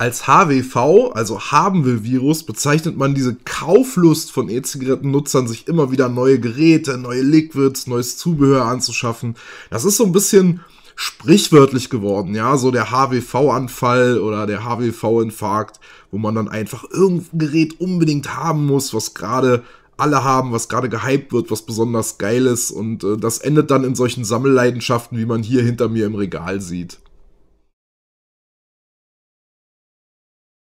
Als HWV, also haben wir Virus, bezeichnet man diese Kauflust von E-Zigarettennutzern, sich immer wieder neue Geräte, neue Liquids, neues Zubehör anzuschaffen. Das ist so ein bisschen sprichwörtlich geworden, ja, so der HWV-Anfall oder der HWV-Infarkt, wo man dann einfach irgendein Gerät unbedingt haben muss, was gerade alle haben, was gerade gehypt wird, was besonders geil ist und äh, das endet dann in solchen Sammelleidenschaften, wie man hier hinter mir im Regal sieht.